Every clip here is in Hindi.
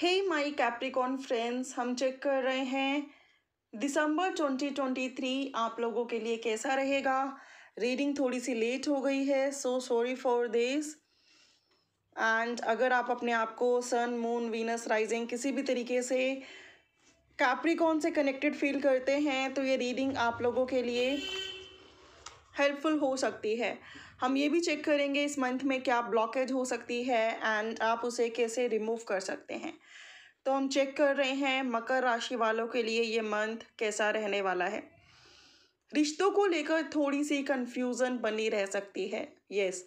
हे माय कैप्रिकॉन फ्रेंड्स हम चेक कर रहे हैं दिसंबर 2023 आप लोगों के लिए कैसा रहेगा रीडिंग थोड़ी सी लेट हो गई है so sorry for this and अगर आप अपने आप को सन मून वीनस राइजिंग किसी भी तरीके से कैप्रिकॉन से कनेक्टेड फील करते हैं तो ये रीडिंग आप लोगों के लिए हेल्पफुल हो सकती है हम ये भी चेक करेंगे इस मंथ में क्या ब्लॉकेज हो सकती है एंड आप उसे कैसे रिमूव कर सकते हैं तो हम चेक कर रहे हैं मकर राशि वालों के लिए ये मंथ कैसा रहने वाला है रिश्तों को लेकर थोड़ी सी कंफ्यूजन बनी रह सकती है यस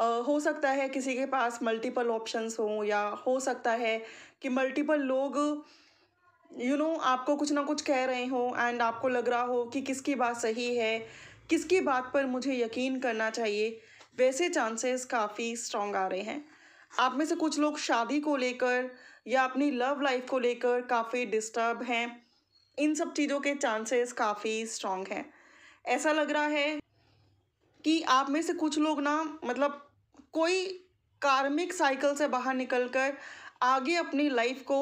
uh, हो सकता है किसी के पास मल्टीपल ऑप्शंस हों या हो सकता है कि मल्टीपल लोग यू you नो know, आपको कुछ ना कुछ कह रहे हो एंड आपको लग रहा हो कि किसकी बात सही है किसकी बात पर मुझे यकीन करना चाहिए वैसे चांसेस काफ़ी स्ट्रॉन्ग आ रहे हैं आप में से कुछ लोग शादी को लेकर या अपनी लव लाइफ को लेकर काफ़ी डिस्टर्ब हैं इन सब चीज़ों के चांसेस काफ़ी स्ट्रॉन्ग हैं ऐसा लग रहा है कि आप में से कुछ लोग ना मतलब कोई कार्मिक साइकिल से बाहर निकलकर आगे अपनी लाइफ को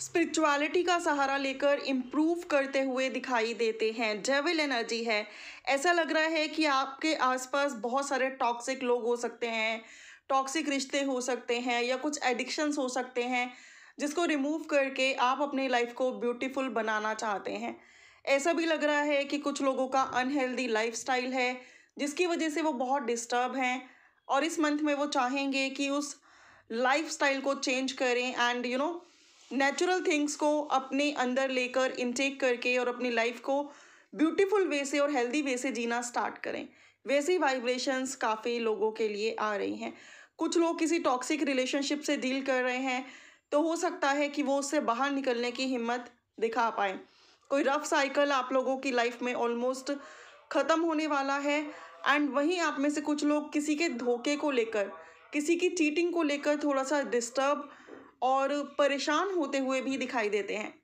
स्पिरिचुअलिटी का सहारा लेकर इम्प्रूव करते हुए दिखाई देते हैं जेविल एनर्जी है ऐसा लग रहा है कि आपके आसपास बहुत सारे टॉक्सिक लोग हो सकते हैं टॉक्सिक रिश्ते हो सकते हैं या कुछ एडिक्शंस हो सकते हैं जिसको रिमूव करके आप अपने लाइफ को ब्यूटीफुल बनाना चाहते हैं ऐसा भी लग रहा है कि कुछ लोगों का अनहेल्दी लाइफ है जिसकी वजह से वो बहुत डिस्टर्ब हैं और इस मंथ में वो चाहेंगे कि उस लाइफ को चेंज करें and you know natural things को अपने अंदर लेकर इनटेक करके और अपनी लाइफ को ब्यूटीफुल वे से और हेल्दी वे से जीना स्टार्ट करें वैसी वाइब्रेशंस काफ़ी लोगों के लिए आ रही हैं कुछ लोग किसी टॉक्सिक रिलेशनशिप से डील कर रहे हैं तो हो सकता है कि वो उससे बाहर निकलने की हिम्मत दिखा पाए कोई रफ साइकिल आप लोगों की लाइफ में ऑलमोस्ट ख़त्म होने वाला है एंड वहीं आप में से कुछ लोग किसी के धोखे को लेकर किसी की चीटिंग को लेकर थोड़ा सा डिस्टर्ब और परेशान होते हुए भी दिखाई देते हैं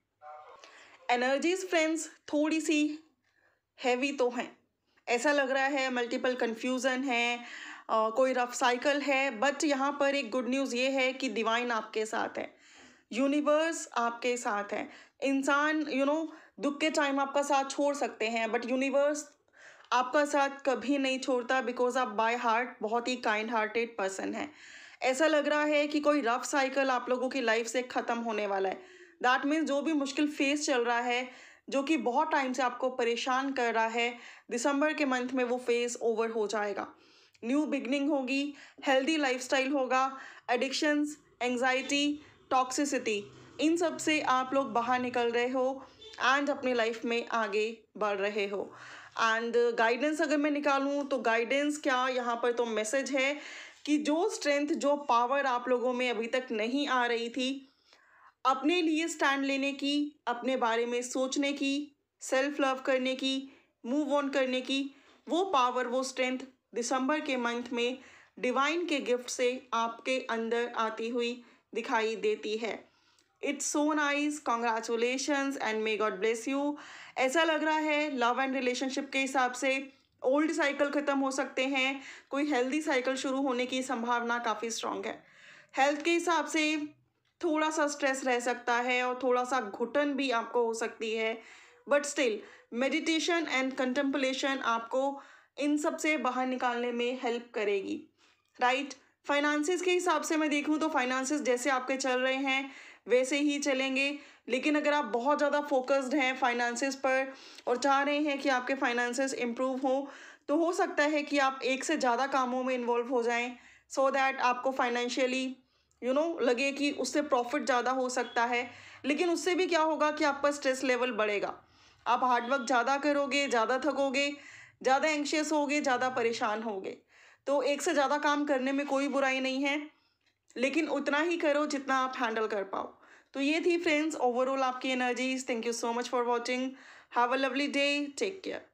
एनर्जीज फ्रेंड्स थोड़ी सी हैवी तो हैं ऐसा लग रहा है मल्टीपल कन्फ्यूज़न है आ, कोई रफ साइकिल है बट यहाँ पर एक गुड न्यूज़ ये है कि डिवाइन आपके साथ है यूनिवर्स आपके साथ है इंसान यू नो दुख के टाइम आपका साथ छोड़ सकते हैं बट यूनिवर्स आपका साथ कभी नहीं छोड़ता बिकॉज आप बाय हार्ट बहुत ही काइंड हार्टेड पर्सन है ऐसा लग रहा है कि कोई रफ साइकिल आप लोगों की लाइफ से ख़त्म होने वाला है दैट मीन्स जो भी मुश्किल फेस चल रहा है जो कि बहुत टाइम से आपको परेशान कर रहा है दिसंबर के मंथ में वो फेज़ ओवर हो जाएगा न्यू बिगनिंग होगी हेल्दी लाइफ होगा एडिक्शंस एंगजाइटी टॉक्सिसिटी इन सब से आप लोग बाहर निकल रहे हो एंड अपनी लाइफ में आगे बढ़ रहे हो एंड गाइडेंस अगर मैं निकालूं तो गाइडेंस क्या यहाँ पर तो मैसेज है कि जो स्ट्रेंथ जो पावर आप लोगों में अभी तक नहीं आ रही थी अपने लिए स्टैंड लेने की अपने बारे में सोचने की सेल्फ लव करने की मूव ऑन करने की वो पावर वो स्ट्रेंथ दिसंबर के मंथ में डिवाइन के गिफ्ट से आपके अंदर आती हुई दिखाई देती है it's so nice congratulations and may God bless you ऐसा लग रहा है लव एंड रिलेशनशिप के हिसाब से ओल्ड साइकिल ख़त्म हो सकते हैं कोई हेल्दी साइकिल शुरू होने की संभावना काफ़ी स्ट्रॉन्ग है हेल्थ के हिसाब से थोड़ा सा स्ट्रेस रह सकता है और थोड़ा सा घुटन भी आपको हो सकती है but still meditation and contemplation आपको इन सब से बाहर निकालने में हेल्प करेगी राइट right? फाइनेंसिस के हिसाब से मैं देखूँ तो फाइनेंसिस जैसे आपके चल रहे हैं वैसे ही चलेंगे लेकिन अगर आप बहुत ज़्यादा फोकस्ड हैं फाइनेंसिस पर और चाह रहे हैं कि आपके फाइनेंसिस इम्प्रूव हो तो हो सकता है कि आप एक से ज़्यादा कामों में इन्वॉल्व हो जाएं सो so दैट आपको फाइनेंशियली यू नो लगे कि उससे प्रॉफिट ज़्यादा हो सकता है लेकिन उससे भी क्या होगा कि आपका स्ट्रेस लेवल बढ़ेगा आप हार्डवर्क ज़्यादा करोगे ज़्यादा थकोगे ज़्यादा एंक्शियस होगे ज़्यादा परेशान होगे तो एक से ज़्यादा काम करने में कोई बुराई नहीं है लेकिन उतना ही करो जितना आप हैंडल कर पाओ तो ये थी फ्रेंड्स ओवरऑल आपकी energies thank you so much for watching have a lovely day take care